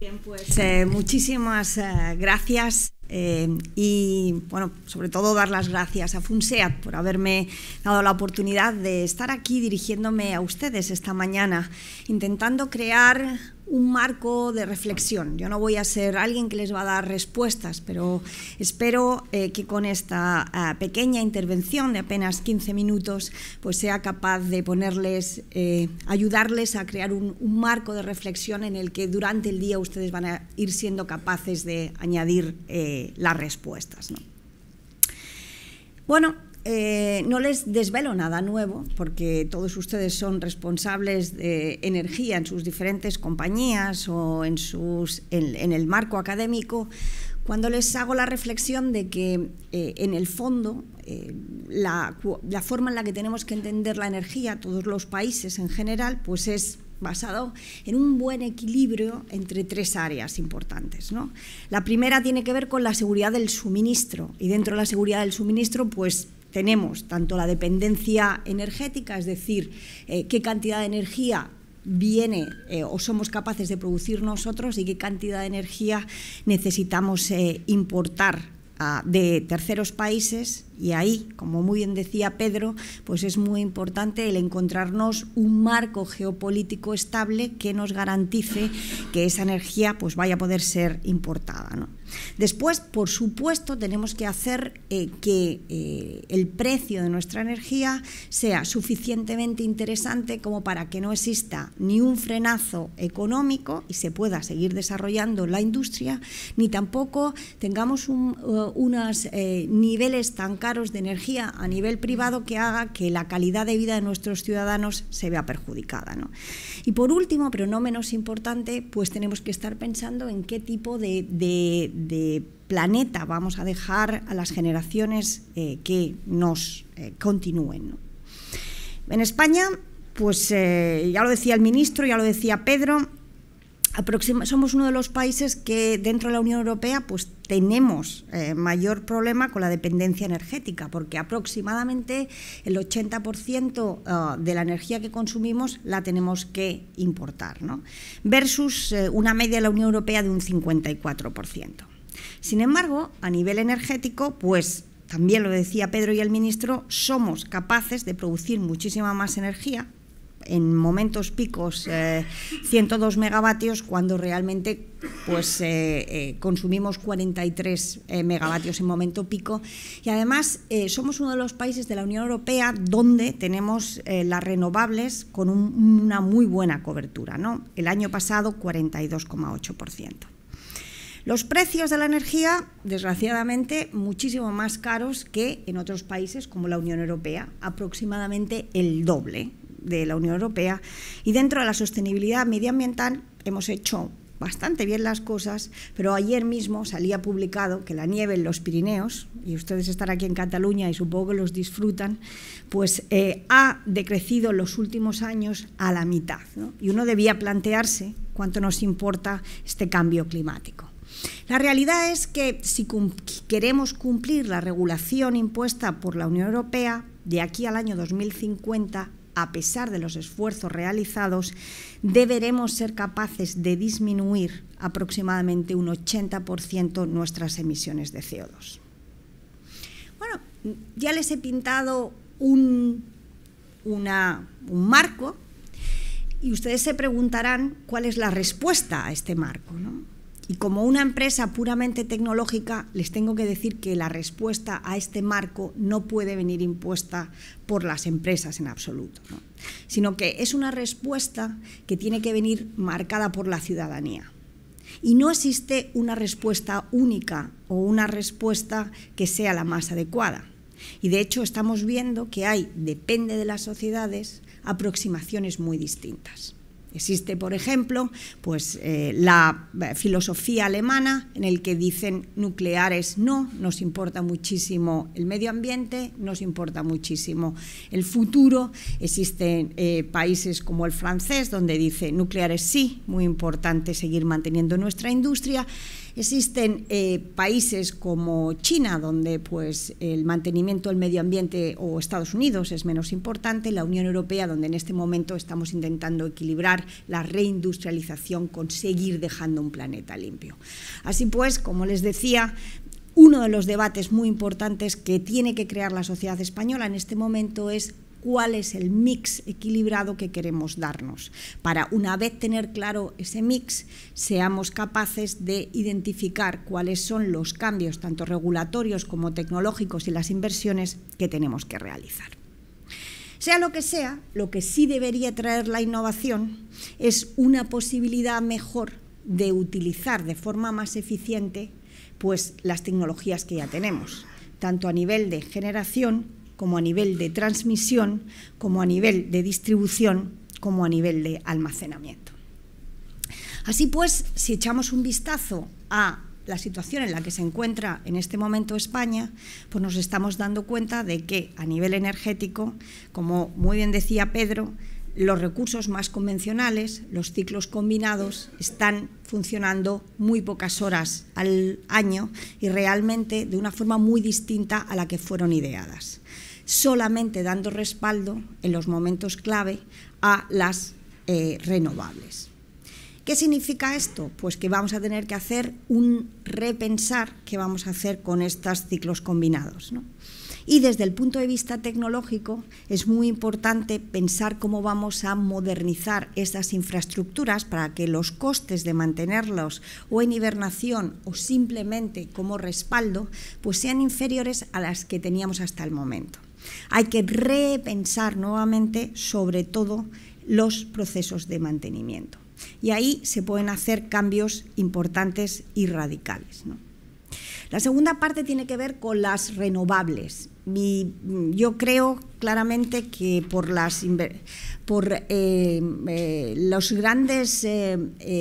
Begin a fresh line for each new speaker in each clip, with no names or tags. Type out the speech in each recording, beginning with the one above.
Bien, pues eh, muchísimas eh, gracias. Eh, y bueno, sobre todo dar las gracias a FUNSEAT por haberme dado la oportunidad de estar aquí dirigiéndome a ustedes esta mañana, intentando crear un marco de reflexión. Yo no voy a ser alguien que les va a dar respuestas, pero espero eh, que con esta ah, pequeña intervención de apenas 15 minutos, pues sea capaz de ponerles, eh, ayudarles a crear un, marco de reflexión en el que durante el día ustedes van a ir siendo capaces de añadir las respuestas. ¿no? Bueno, eh, no les desvelo nada nuevo, porque todos ustedes son responsables de energía en sus diferentes compañías o en, sus, en, el marco académico, cuando les hago la reflexión de que eh, en el fondo eh, la, la, forma en la que tenemos que entender la energía, todos los países en general, pues es basado en un buen equilibrio entre tres áreas importantes. La primera tiene que ver con la seguridad del suministro y dentro de la seguridad del suministro pues tenemos tanto la dependencia energética, es decir, eh, qué cantidad de energía viene eh, o somos capaces de producir nosotros y qué cantidad de energía necesitamos eh, importar ah, de terceros países y ahí, como muy bien decía Pedro, pues es muy importante el encontrarnos un marco geopolítico estable que nos garantice que esa energía pues vaya a poder ser importada. Después, por supuesto, tenemos que hacer eh, que eh, el precio de nuestra energía sea suficientemente interesante como para que no exista ni un frenazo económico y se pueda seguir desarrollando la industria, ni tampoco tengamos unos eh, niveles tan de energía a nivel privado que haga que la calidad de vida de nuestros ciudadanos se vea perjudicada. Y por último, pero no menos importante, pues tenemos que estar pensando en qué tipo de, planeta vamos a dejar a las generaciones eh, que nos eh, continúen. En España, pues eh, ya lo decía el ministro, ya lo decía Pedro, somos uno de los países que dentro de la Unión Europea pues tenemos eh, mayor problema con la dependencia energética, porque aproximadamente el 80% eh, de la energía que consumimos la tenemos que importar, versus eh, una media de la Unión Europea de un 54%. Sin embargo, a nivel energético, pues también lo decía Pedro y el ministro, somos capaces de producir muchísima más energía en momentos picos 102 eh, megavatios cuando realmente pues, eh, eh, consumimos 43 megavatios en momento pico y además somos uno de los países de la Unión Europea donde tenemos las renovables con una muy buena cobertura el año pasado 42,8% los precios de la energía, desgraciadamente, muchísimo más caros que en otros países como la Unión Europea, aproximadamente el doble de la Unión Europea. Y dentro de la sostenibilidad medioambiental hemos hecho bastante bien las cosas, pero ayer mismo salía publicado que la nieve en los Pirineos, y ustedes están aquí en Cataluña y supongo que los disfrutan, pues eh, ha decrecido en los últimos años a la mitad. Y uno debía plantearse cuánto nos importa este cambio climático. La realidad es que si queremos cumplir la regulación impuesta por la Unión Europea, de aquí al año 2050 a pesar de los esfuerzos realizados, deberemos ser capaces de disminuir aproximadamente un 80% nuestras emisiones de CO2. Bueno, ya les he pintado un, marco y ustedes se preguntarán cuál es la respuesta a este marco. ¿no? Y como una empresa puramente tecnológica, les tengo que decir que la respuesta a este marco no puede venir impuesta por las empresas en absoluto, sino que es una respuesta que tiene que venir marcada por la ciudadanía. Y no existe una respuesta única o una respuesta que sea la más adecuada. Y de hecho estamos viendo que hay, depende de las sociedades, aproximaciones muy distintas. Existe, por ejemplo, pues, eh, la eh, filosofía alemana en el que dicen nucleares no, nos importa muchísimo el medio ambiente, nos importa muchísimo el futuro. Existen eh, países como el francés donde dice nucleares sí, muy importante seguir manteniendo nuestra industria. Existen eh, países como China, donde pues, el mantenimiento del medio ambiente o Estados Unidos es menos importante, la Unión Europea, donde en este momento estamos intentando equilibrar la reindustrialización con seguir dejando un planeta limpio. Así pues, como les decía, uno de los debates muy importantes que tiene que crear la sociedad española en este momento es cuál es el mix equilibrado que queremos darnos. Para una vez tener claro ese mix, seamos capaces de identificar cuáles son los cambios, tanto regulatorios como tecnológicos, y las inversiones que tenemos que realizar. Sea lo que sea, lo que sí debería traer la innovación es una posibilidad mejor de utilizar de forma más eficiente pues las tecnologías que ya tenemos, tanto a nivel de generación como a nivel de transmisión, como a nivel de distribución, como a nivel de almacenamiento. Así pues, si echamos un vistazo a la situación en la que se encuentra en este momento España, pues nos estamos dando cuenta de que a nivel energético, como muy bien decía Pedro, los recursos más convencionales, los ciclos combinados, están funcionando muy pocas horas al año y realmente de una forma muy distinta a la que fueron ideadas solamente dando respaldo en los momentos clave a las eh, renovables. ¿Qué significa esto? Pues que vamos a tener que hacer un repensar ¿Qué vamos a hacer con estos ciclos combinados. Y desde el punto de vista tecnológico es muy importante pensar cómo vamos a modernizar esas infraestructuras para que los costes de mantenerlos o en hibernación o simplemente como respaldo pues sean inferiores a las que teníamos hasta el momento. Hay que repensar nuevamente sobre todo los procesos de mantenimiento. Y ahí se pueden hacer cambios importantes y radicales. La segunda parte tiene que ver con las renovables Mm, yo creo claramente que por, las, por eh, eh, las grandes eh,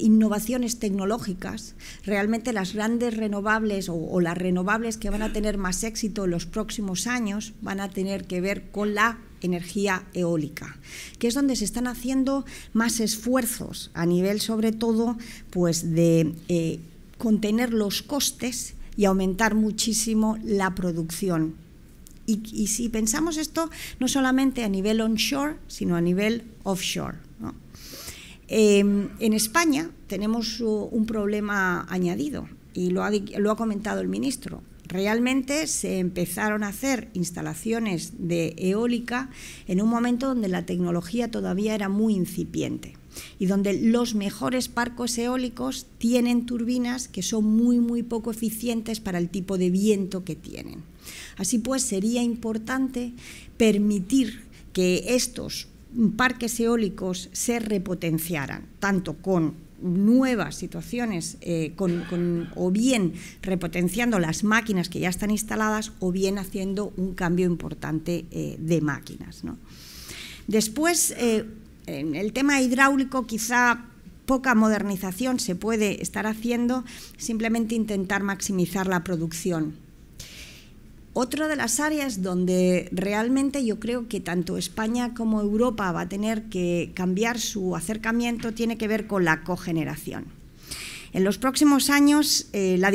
innovaciones tecnológicas, realmente las grandes renovables o, las renovables que van a tener más éxito en los próximos años van a tener que ver con la energía eólica, que es donde se están haciendo más esfuerzos a nivel sobre todo pues de contener los costes y aumentar muchísimo la producción y, si pensamos esto no solamente a nivel onshore, sino a nivel offshore. Em, en España tenemos uh, un problema añadido y lo ha comentado el ministro realmente se empezaron a hacer instalaciones de eólica en un momento donde la tecnología todavía era muy incipiente y donde los mejores parques eólicos tienen turbinas que son muy, muy poco eficientes para el tipo de viento que tienen. Así pues, sería importante permitir que estos parques eólicos se repotenciaran, tanto con nuevas situaciones eh, o bien repotenciando las máquinas que ya están instaladas o bien haciendo un cambio importante eh, de máquinas. Después, eh, en eh, el tema hidráulico quizá poca modernización se puede estar haciendo, simplemente intentar maximizar la producción. Otra de las áreas donde realmente yo creo que tanto España como Europa va a tener que cambiar su acercamiento tiene que ver con la cogeneración. En los próximos años, eh, la,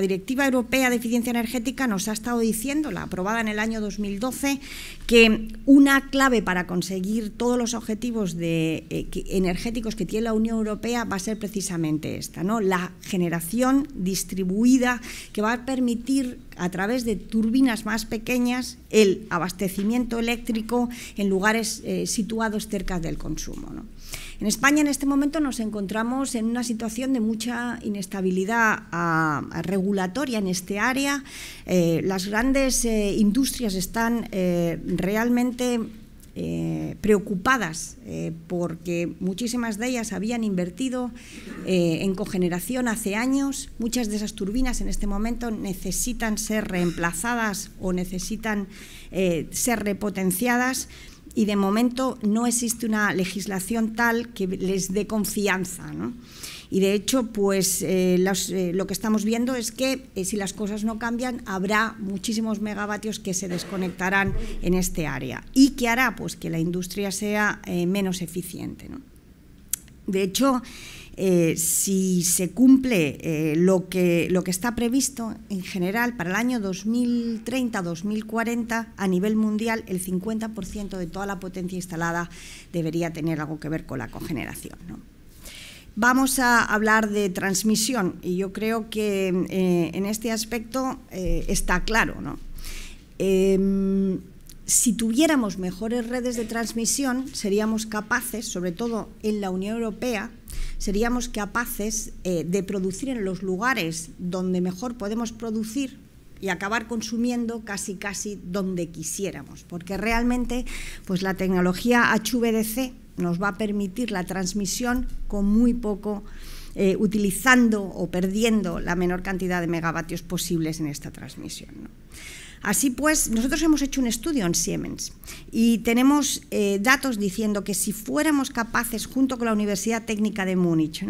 Directiva Europea de Eficiencia Energética nos ha estado diciendo, la aprobada en el año 2012, que una clave para conseguir todos los objetivos eh, energéticos que tiene la Unión Europea va a ser precisamente esta, ¿no? la generación distribuida que va a permitir a través de turbinas más pequeñas el abastecimiento eléctrico en lugares eh, situados cerca del consumo. En España en este momento nos encontramos en una situación de mucha inestabilidad ah, regulatoria en este área. Eh, las grandes eh, industrias están eh, realmente preocupadas porque muchísimas de ellas habían invertido en cogeneración hace años. Muchas de esas turbinas en este momento necesitan ser reemplazadas o necesitan ser repotenciadas y de momento no existe una legislación tal que les dé confianza. Y de hecho, pues eh, eh, lo que estamos viendo es que eh, si las cosas no cambian, habrá muchísimos megavatios que se desconectarán en este área. ¿Y qué hará? Pues que la industria sea menos eficiente. De hecho, eh, si se cumple eh, lo, que, lo que está previsto en general para el año 2030-2040 a nivel mundial, el 50% de toda la potencia instalada debería tener algo que ver con la cogeneración. Vamos a hablar de transmisión y yo creo que eh, en este aspecto está claro. Em, si tuviéramos mejores redes de transmisión, seríamos capaces, sobre todo en la Unión Europea, seríamos capaces eh, de producir en los lugares donde mejor podemos producir y acabar consumiendo casi casi donde quisiéramos, porque realmente pues la tecnología HVDC nos va a permitir la transmisión con muy poco eh, utilizando o perdiendo la menor cantidad de megavatios posibles en esta transmisión. Así pues, nosotros hemos hecho un estudio en Siemens y tenemos eh, datos diciendo que si fuéramos capaces, junto con la Universidad Técnica de Múnich,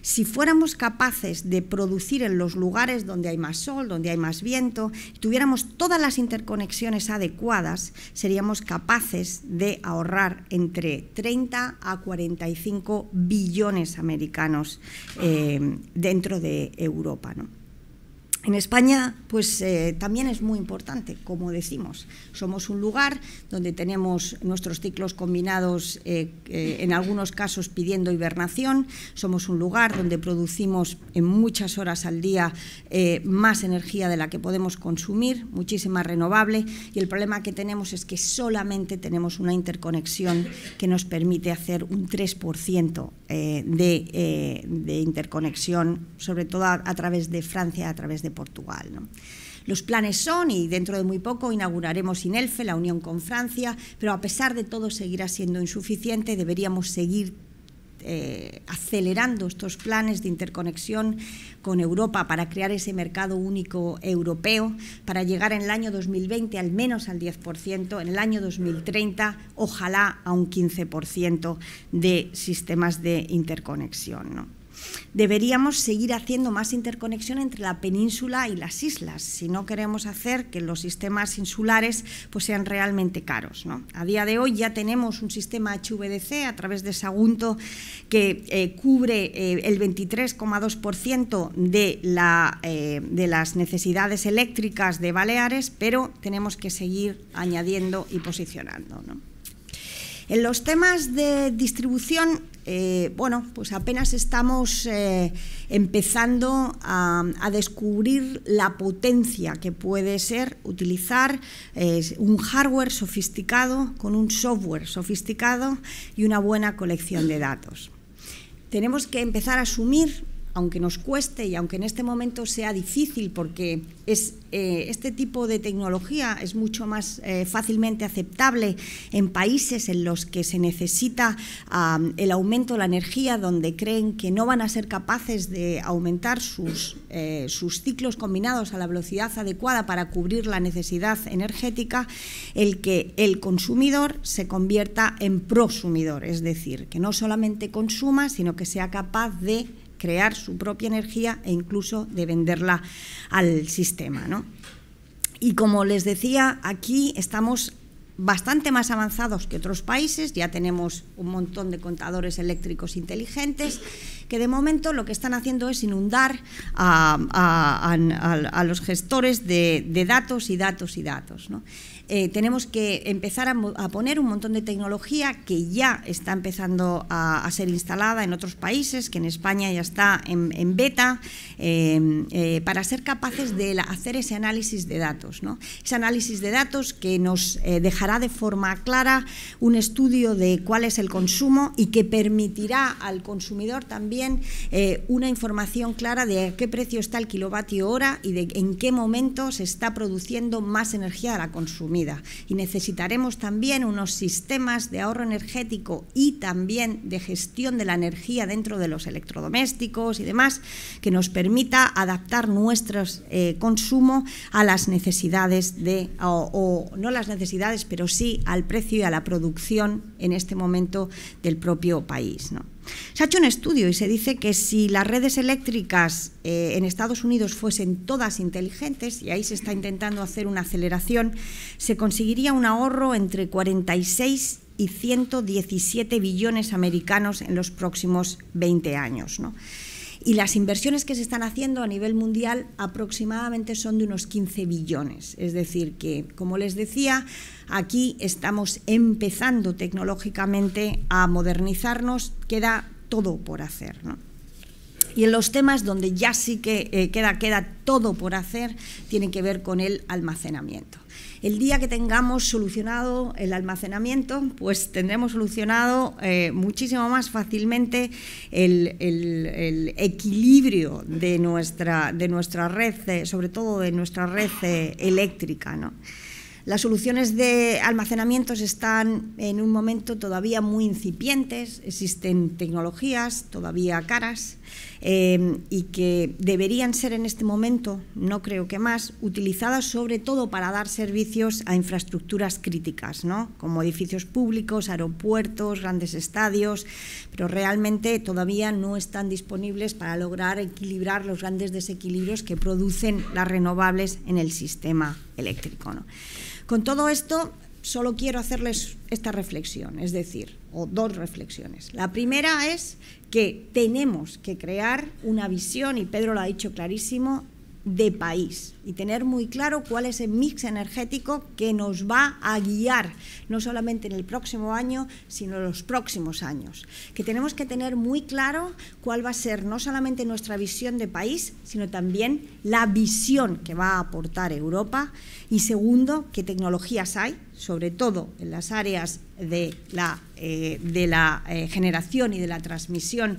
si fuéramos capaces de producir en los lugares donde hay más sol, donde hay más viento, tuviéramos todas las interconexiones adecuadas, seríamos capaces de ahorrar entre 30 a 45 billones americanos eh, dentro de Europa. ¿no? En España, pues eh, también es muy importante, como decimos. Somos un lugar donde tenemos nuestros ciclos combinados, eh, eh, en algunos casos pidiendo hibernación. Somos un lugar donde producimos en muchas horas al día más energía de la que podemos consumir, muchísima renovable. Y el problema que tenemos es que solamente tenemos una interconexión que nos permite hacer un 3% de, interconexión, sobre todo a través de Francia, a través de Portugal. Los planes son, y dentro de muy poco inauguraremos INELFE, la unión con Francia, pero a pesar de todo seguirá siendo insuficiente, deberíamos seguir eh, acelerando estos planes de interconexión con Europa para crear ese mercado único europeo, para llegar en el año 2020 al menos al 10%, en el año 2030 ojalá a un 15% de sistemas de interconexión deberíamos seguir haciendo más interconexión entre la península y las islas, si no queremos hacer que los sistemas insulares pues, sean realmente caros. A día de hoy ya tenemos un sistema HVDC a través de Sagunto que eh, cubre eh, el 23,2% eh, de, las necesidades eléctricas de Baleares, pero tenemos que seguir añadiendo y posicionando. En los temas de distribución, eh, bueno, pues apenas estamos eh, empezando a, descubrir la potencia que puede ser utilizar eh, un hardware sofisticado con un software sofisticado y una buena colección de datos. Tenemos que empezar a asumir aunque nos cueste y aunque en este momento sea difícil porque es, eh, este tipo de tecnología es mucho más eh, fácilmente aceptable en países en los que se necesita el aumento de la energía, donde creen que no van a ser capaces de aumentar sus, eh, sus ciclos combinados a la velocidad adecuada para cubrir la necesidad energética, el que el consumidor se convierta en prosumidor, es decir, que no solamente consuma, sino que sea capaz de crear su propia energía e incluso de venderla al sistema. ¿no? Y como les decía, aquí estamos bastante más avanzados que otros países, ya tenemos un montón de contadores eléctricos inteligentes que de momento lo que están haciendo es inundar a, los gestores de, de, datos y datos y datos. ¿no? Eh, tenemos que empezar a, poner un montón de tecnología que ya está empezando a, ser instalada en otros países, que en España ya está en, beta, em, eh, para ser capaces de hacer ese análisis de datos. Ese análisis de datos que nos eh, dejará de forma clara un estudio de cuál es el consumo y que permitirá al consumidor también una información clara de qué precio está el kilovatio hora y de en qué momento se está produciendo más energía a la consumir. Y necesitaremos también unos sistemas de ahorro energético y también de gestión de la energía dentro de los electrodomésticos y demás que nos permita adaptar nuestro eh, consumo a las necesidades de, o, no las necesidades, pero sí al precio y a la producción en este momento del propio país. Se ha hecho un estudio y se dice que si las redes eléctricas eh, en Estados Unidos fuesen todas inteligentes, y ahí se está intentando hacer una aceleración, se conseguiría un ahorro entre 46 y 117 billones americanos en los próximos 20 años. Y las inversiones que se están haciendo a nivel mundial aproximadamente son de unos 15 billones. Es decir, que, como les decía, aquí estamos empezando tecnológicamente a modernizarnos, queda todo por hacer. Y en los temas donde ya sí que eh, queda, queda todo por hacer, tiene que ver con el almacenamiento. El día que tengamos solucionado el almacenamiento, pues tendremos solucionado eh, muchísimo más fácilmente el, equilibrio de nuestra, de red, eh, sobre todo de nuestra red eh, eléctrica. Las soluciones de almacenamiento están en un momento todavía muy incipientes, existen tecnologías todavía caras Em, y que deberían ser en este momento, no creo que más, utilizadas sobre todo para dar servicios a infraestructuras críticas, ¿no? como edificios públicos, aeropuertos, grandes estadios, pero realmente todavía no están disponibles para lograr equilibrar los grandes desequilibrios que producen las renovables en el sistema eléctrico. Con todo esto, solo quiero hacerles esta reflexión, es decir, o dos reflexiones. La primera es que tenemos que crear una visión, y Pedro lo ha dicho clarísimo, de país y tener muy claro cuál es el mix energético que nos va a guiar, no solamente en el próximo año, sino en los próximos años. Que tenemos que tener muy claro cuál va a ser no solamente nuestra visión de país, sino también la visión que va a aportar Europa y segundo, qué tecnologías hay, sobre todo en las áreas de la, eh, de la eh, generación y de la transmisión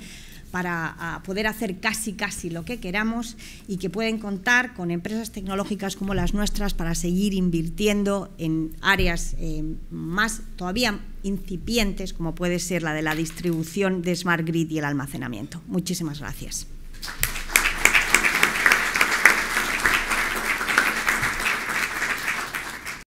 para poder hacer casi casi lo que queramos y que pueden contar con empresas tecnológicas como las nuestras para seguir invirtiendo en áreas eh, más todavía incipientes como puede ser la de la distribución de Smart Grid y el almacenamiento. Muchísimas gracias.